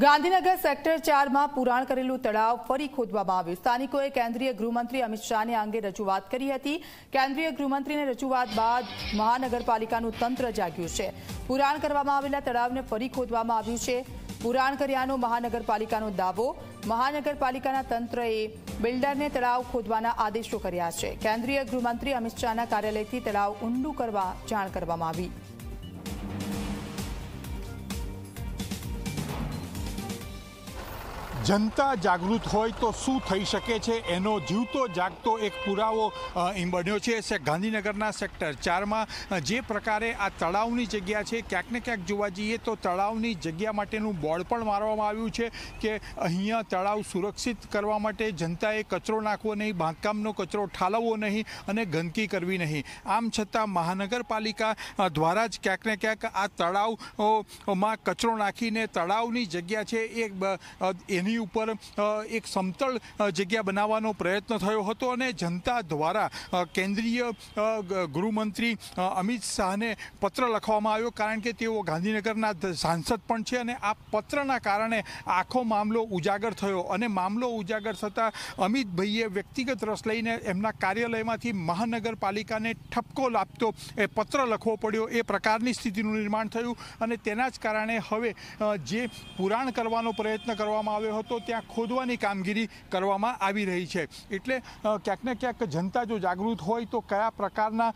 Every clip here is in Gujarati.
ગાંધીનગર સેક્ટર ચારમાં પુરાણ કરેલું તળાવ ફરી ખોદવામાં આવ્યું સ્થાનિકોએ કેન્દ્રીય ગૃહમંત્રી અમિત શાહને અંગે રજૂઆત કરી હતી કેન્દ્રીય ગૃહમંત્રીને રજૂઆત બાદ મહાનગરપાલિકાનું તંત્ર જાગ્યું છે પુરાણ કરવામાં આવેલા તળાવને ફરી ખોદવામાં આવ્યું છે પુરાણ કર્યાનો મહાનગરપાલિકાનો દાવો મહાનગરપાલિકાના તંત્રએ બિલ્ડરને તળાવ ખોદવાના આદેશો કર્યા છે કેન્દ્રીય ગૃહમંત્રી અમિત શાહના કાર્યાલયથી તળાવ ઊંડું કરવા જાણ કરવામાં આવી જનતા જાગૃત હોય તો શું થઈ શકે છે એનો જીવતો જાગતો એક પુરાવો બન્યો છે એ ગાંધીનગરના સેક્ટર ચારમાં જે પ્રકારે આ તળાવની જગ્યા છે ક્યાંક ને ક્યાંક જોવા જઈએ તો તળાવની જગ્યા માટેનું બોર્ડ પણ મારવામાં આવ્યું છે કે અહીંયા તળાવ સુરક્ષિત કરવા માટે જનતાએ કચરો નાખવો નહીં બાંધકામનો કચરો ઠાલવવો નહીં અને ગંદકી કરવી નહીં આમ છતાં મહાનગરપાલિકા દ્વારા જ ક્યાંક ને ક્યાંક આ તળાવમાં કચરો નાખીને તળાવની જગ્યા છે એ એની નદી ઉપર એક સમતળ જગ્યા બનાવવાનો પ્રયત્ન થયો હતો અને જનતા દ્વારા કેન્દ્રીય ગૃહમંત્રી અમિત શાહને પત્ર લખવામાં આવ્યો કારણ કે તેઓ ગાંધીનગરના સાંસદ પણ છે અને આ પત્રના કારણે આખો મામલો ઉજાગર થયો અને મામલો ઉજાગર થતાં અમિતભાઈએ વ્યક્તિગત રસ લઈને એમના કાર્યાલયમાંથી મહાનગરપાલિકાને ઠપકો લાપતો એ પત્ર લખવો પડ્યો એ પ્રકારની સ્થિતિનું નિર્માણ થયું અને તેના જ કારણે હવે જે પુરાણ કરવાનો પ્રયત્ન કરવામાં આવ્યો હતો તો ત્યાં ખોદવાની કામગીરી કરવામાં આવી રહી છે એટલે ક્યાંક ને ક્યાંક જનતા જો જાગૃત હોય તો કયા પ્રકારના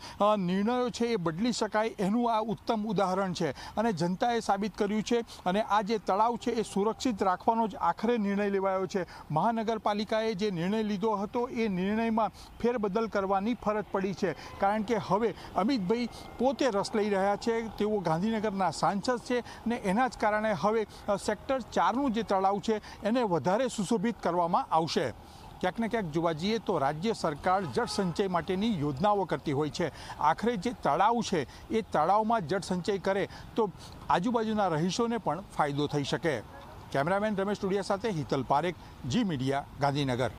નિર્ણયો છે એ બદલી શકાય એનું આ ઉત્તમ ઉદાહરણ છે અને જનતાએ સાબિત કર્યું છે અને આ જે તળાવ છે એ સુરક્ષિત રાખવાનો જ આખરે નિર્ણય લેવાયો છે મહાનગરપાલિકાએ જે નિર્ણય લીધો હતો એ નિર્ણયમાં ફેરબદલ કરવાની ફરજ પડી છે કારણ કે હવે અમિતભાઈ પોતે રસ લઈ રહ્યા છે તેઓ ગાંધીનગરના સાંસદ છે ને એના જ કારણે હવે સેક્ટર ચારનું જે તળાવ છે એને અને વધારે સુશોભિત કરવામાં આવશે ક્યાંક ને ક્યાંક જોવા જઈએ તો રાજ્ય સરકાર જળ માટેની યોજનાઓ કરતી હોય છે આખરે જે તળાવ છે એ તળાવમાં જળ કરે તો આજુબાજુના રહીશોને પણ ફાયદો થઈ શકે કેમેરામેન રમેશ ટુડિયા સાથે હિતલ પારેખ જી મીડિયા ગાંધીનગર